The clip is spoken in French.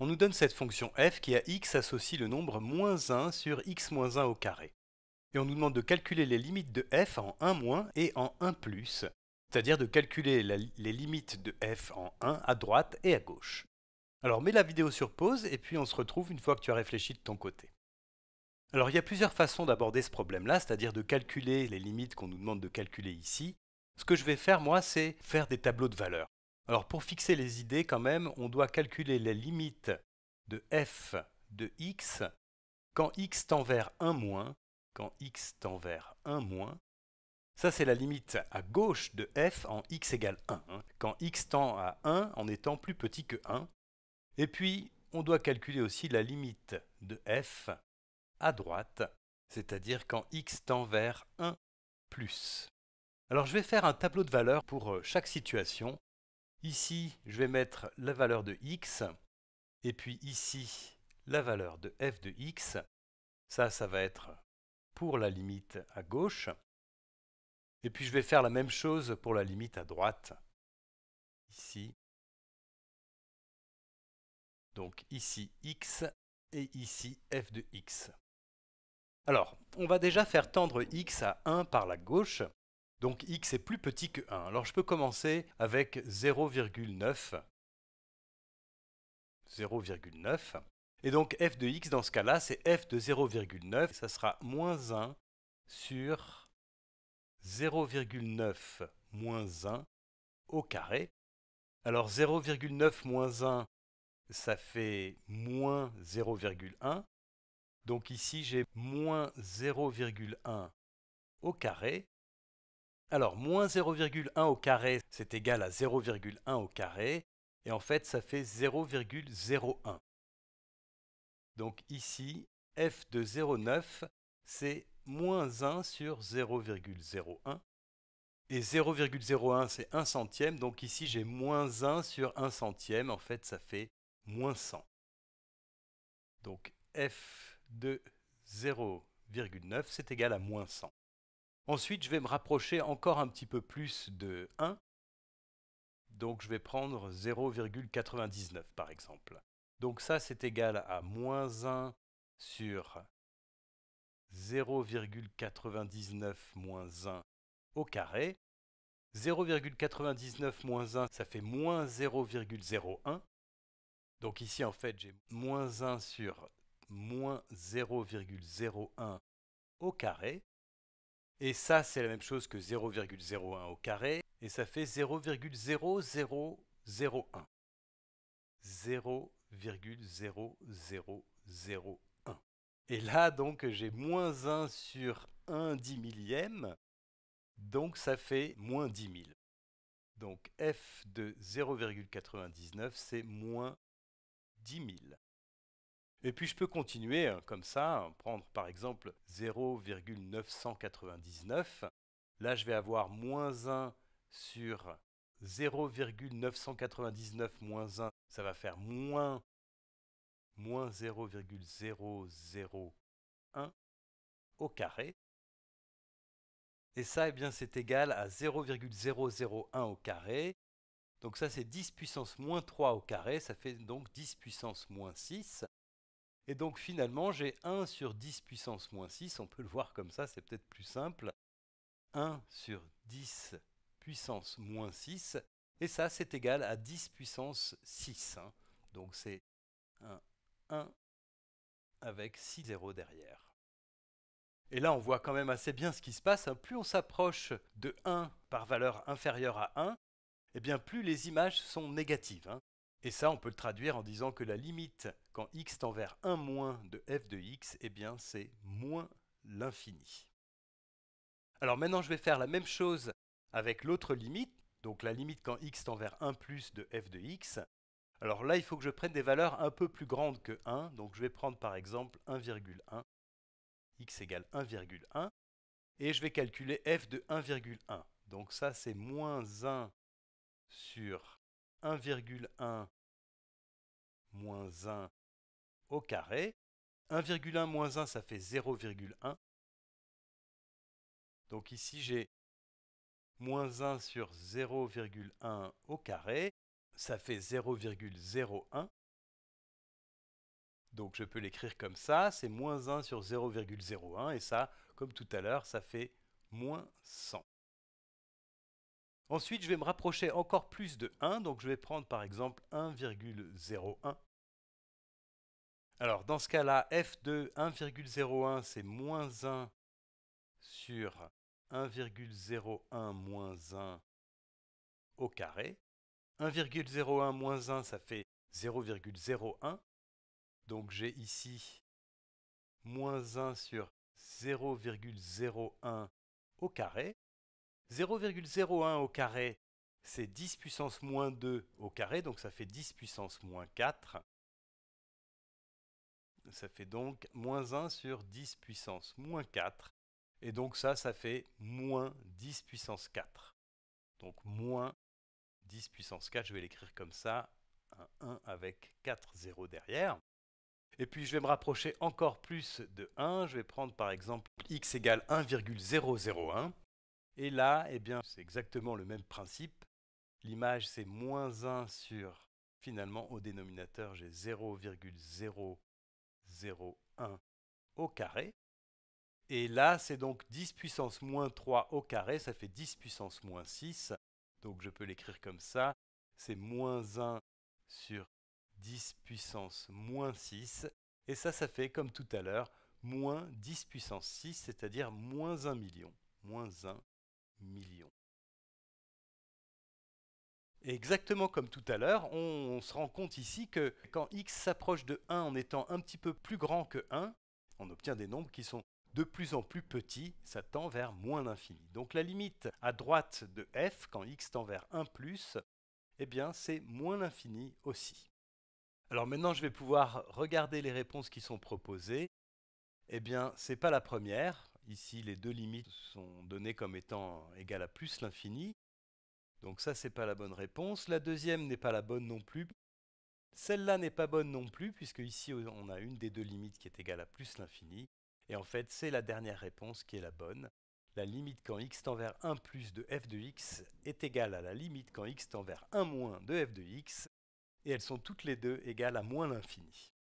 On nous donne cette fonction f qui à x associe le nombre moins 1 sur x moins 1 au carré. Et on nous demande de calculer les limites de f en 1 moins et en 1 plus, c'est-à-dire de calculer les limites de f en 1 à droite et à gauche. Alors mets la vidéo sur pause et puis on se retrouve une fois que tu as réfléchi de ton côté. Alors il y a plusieurs façons d'aborder ce problème-là, c'est-à-dire de calculer les limites qu'on nous demande de calculer ici. Ce que je vais faire moi, c'est faire des tableaux de valeurs. Alors pour fixer les idées quand même, on doit calculer les limites de f de x quand x tend vers 1 moins, quand x tend vers 1 moins. Ça c'est la limite à gauche de f en x égale 1, hein. quand x tend à 1 en étant plus petit que 1. Et puis on doit calculer aussi la limite de f à droite, c'est-à-dire quand x tend vers 1 plus. Alors je vais faire un tableau de valeurs pour euh, chaque situation Ici, je vais mettre la valeur de x, et puis ici, la valeur de f de x. Ça, ça va être pour la limite à gauche. Et puis je vais faire la même chose pour la limite à droite. Ici. Donc ici x et ici f de x. Alors, on va déjà faire tendre x à 1 par la gauche. Donc x est plus petit que 1. Alors je peux commencer avec 0,9. 0,9. Et donc f de x dans ce cas-là, c'est f de 0,9. Ça sera moins 1 sur 0,9 moins 1 au carré. Alors 0,9 moins 1, ça fait moins 0,1. Donc ici, j'ai moins 0,1 au carré alors, moins 0,1 au carré, c'est égal à 0,1 au carré, et en fait, ça fait 0,01. Donc ici, f de 0,9, c'est moins 1 sur 0,01. Et 0,01, c'est 1 centième, donc ici j'ai moins 1 sur 1 centième, en fait ça fait moins 100. Donc f de 0,9, c'est égal à moins 100. Ensuite, je vais me rapprocher encore un petit peu plus de 1. Donc je vais prendre 0,99 par exemple. Donc ça, c'est égal à moins 1 sur 0,99 moins 1 au carré. 0,99 moins 1, ça fait moins 0,01. Donc ici, en fait, j'ai moins 1 sur moins 0,01 au carré. Et ça, c'est la même chose que 0,01 au carré, et ça fait 0,0001. 0,0001. Et là, donc, j'ai moins 1 sur 1 dix millième, donc ça fait moins 10 000. Donc f de 0,99, c'est moins 10 000. Et puis je peux continuer hein, comme ça, hein, prendre par exemple 0,999. Là, je vais avoir moins 1 sur 0,999 moins 1, ça va faire moins, moins 0,001 au carré. Et ça, eh bien, c'est égal à 0,001 au carré. Donc ça, c'est 10 puissance moins 3 au carré, ça fait donc 10 puissance moins 6. Et donc finalement, j'ai 1 sur 10 puissance moins 6, on peut le voir comme ça, c'est peut-être plus simple. 1 sur 10 puissance moins 6, et ça c'est égal à 10 puissance 6. Hein. Donc c'est 1, 1 avec 6 zéros derrière. Et là on voit quand même assez bien ce qui se passe, hein. plus on s'approche de 1 par valeur inférieure à 1, eh bien plus les images sont négatives. Hein. Et ça on peut le traduire en disant que la limite quand x tend vers 1 moins de f de x, eh bien c'est moins l'infini. Alors maintenant je vais faire la même chose avec l'autre limite, donc la limite quand x tend vers 1 plus de f de x. Alors là il faut que je prenne des valeurs un peu plus grandes que 1, donc je vais prendre par exemple 1,1, x égale 1,1, et je vais calculer f de 1,1. Donc ça c'est moins 1 sur 1,1 moins 1 au carré. 1,1 moins 1, ça fait 0,1. Donc ici, j'ai moins 1 sur 0,1 au carré, ça fait 0,01. Donc je peux l'écrire comme ça, c'est moins 1 sur 0,01, et ça, comme tout à l'heure, ça fait moins 100. Ensuite, je vais me rapprocher encore plus de 1, donc je vais prendre par exemple 1,01. Alors, dans ce cas-là, f de 1,01, c'est moins 1 sur 1,01 moins 1 au carré. 1,01 moins 1, ça fait 0,01. Donc j'ai ici moins 1 sur 0,01 au carré. 0,01 au carré, c'est 10 puissance moins 2 au carré, donc ça fait 10 puissance moins 4. Ça fait donc moins 1 sur 10 puissance moins 4. Et donc ça, ça fait moins 10 puissance 4. Donc moins 10 puissance 4, je vais l'écrire comme ça, un 1 avec 4 zéros derrière. Et puis je vais me rapprocher encore plus de 1, je vais prendre par exemple x égale 1,001. Et là, eh bien, c'est exactement le même principe. L'image, c'est moins 1 sur, finalement, au dénominateur, j'ai 0,0 0, 1 au carré. Et là, c'est donc 10 puissance moins 3 au carré, ça fait 10 puissance moins 6. Donc je peux l'écrire comme ça. C'est moins 1 sur 10 puissance moins 6. Et ça, ça fait, comme tout à l'heure, moins 10 puissance 6, c'est-à-dire moins 1 million. Moins 1 million. Et exactement comme tout à l'heure, on, se rend compte ici que quand x s'approche de 1 en étant un petit peu plus grand que 1, on obtient des nombres qui sont de plus en plus petits, ça tend vers moins l'infini. Donc la limite à droite de f, quand x tend vers 1 eh bien c'est moins l'infini aussi. Alors maintenant je vais pouvoir regarder les réponses qui sont proposées. Eh bien, c'est pas la première. Ici, les deux limites sont données comme étant égales à plus l'infini. Donc ça, n'est pas la bonne réponse. La deuxième n'est pas la bonne non plus. Celle-là n'est pas bonne non plus, puisque ici, on a une des deux limites qui est égale à plus l'infini. Et en fait, c'est la dernière réponse qui est la bonne. La limite quand x tend vers 1 plus de f de x est égale à la limite quand x tend vers 1 moins de f de x. Et elles sont toutes les deux égales à moins l'infini.